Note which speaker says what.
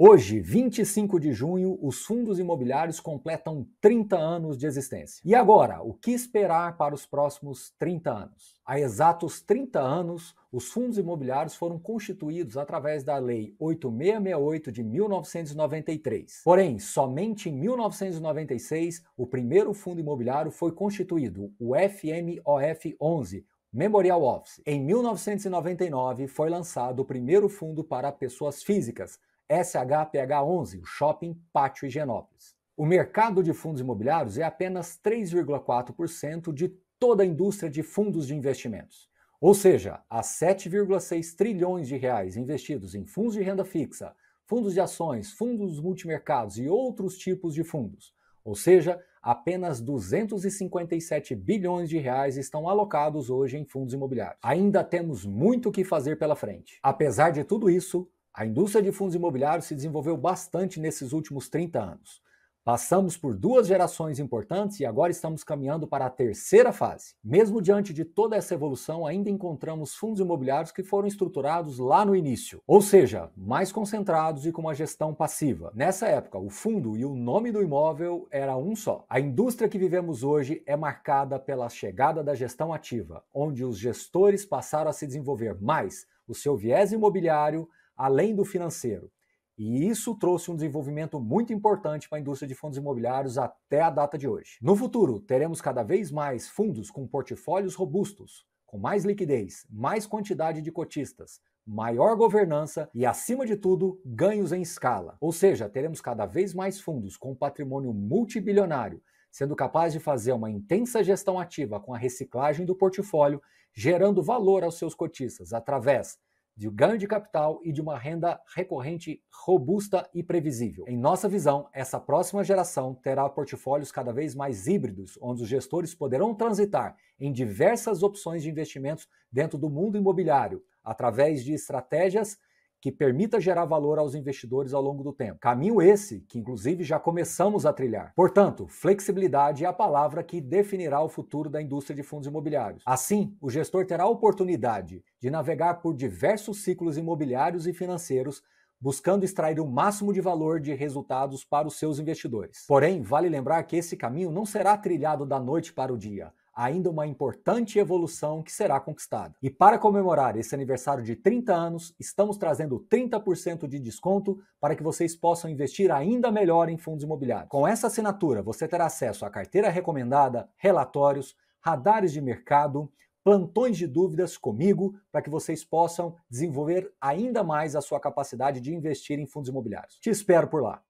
Speaker 1: Hoje, 25 de junho, os fundos imobiliários completam 30 anos de existência. E agora, o que esperar para os próximos 30 anos? Há exatos 30 anos, os fundos imobiliários foram constituídos através da Lei 8668 de 1993. Porém, somente em 1996, o primeiro fundo imobiliário foi constituído, o FMOF 11, Memorial Office. Em 1999, foi lançado o primeiro fundo para pessoas físicas, SHPH11, o Shopping Pátio Higienópolis. O mercado de fundos imobiliários é apenas 3,4% de toda a indústria de fundos de investimentos. Ou seja, há 7,6 trilhões de reais investidos em fundos de renda fixa, fundos de ações, fundos multimercados e outros tipos de fundos. Ou seja, apenas 257 bilhões de reais estão alocados hoje em fundos imobiliários. Ainda temos muito o que fazer pela frente. Apesar de tudo isso, a indústria de fundos imobiliários se desenvolveu bastante nesses últimos 30 anos. Passamos por duas gerações importantes e agora estamos caminhando para a terceira fase. Mesmo diante de toda essa evolução, ainda encontramos fundos imobiliários que foram estruturados lá no início, ou seja, mais concentrados e com uma gestão passiva. Nessa época, o fundo e o nome do imóvel era um só. A indústria que vivemos hoje é marcada pela chegada da gestão ativa, onde os gestores passaram a se desenvolver mais o seu viés imobiliário além do financeiro. E isso trouxe um desenvolvimento muito importante para a indústria de fundos imobiliários até a data de hoje. No futuro, teremos cada vez mais fundos com portfólios robustos, com mais liquidez, mais quantidade de cotistas, maior governança e, acima de tudo, ganhos em escala. Ou seja, teremos cada vez mais fundos com patrimônio multibilionário, sendo capaz de fazer uma intensa gestão ativa com a reciclagem do portfólio, gerando valor aos seus cotistas através de ganho de capital e de uma renda recorrente robusta e previsível. Em nossa visão, essa próxima geração terá portfólios cada vez mais híbridos, onde os gestores poderão transitar em diversas opções de investimentos dentro do mundo imobiliário, através de estratégias que permita gerar valor aos investidores ao longo do tempo. Caminho esse que, inclusive, já começamos a trilhar. Portanto, flexibilidade é a palavra que definirá o futuro da indústria de fundos imobiliários. Assim, o gestor terá a oportunidade de navegar por diversos ciclos imobiliários e financeiros buscando extrair o máximo de valor de resultados para os seus investidores. Porém, vale lembrar que esse caminho não será trilhado da noite para o dia, ainda uma importante evolução que será conquistada. E para comemorar esse aniversário de 30 anos, estamos trazendo 30% de desconto para que vocês possam investir ainda melhor em fundos imobiliários. Com essa assinatura, você terá acesso à carteira recomendada, relatórios, radares de mercado, plantões de dúvidas comigo para que vocês possam desenvolver ainda mais a sua capacidade de investir em fundos imobiliários. Te espero por lá.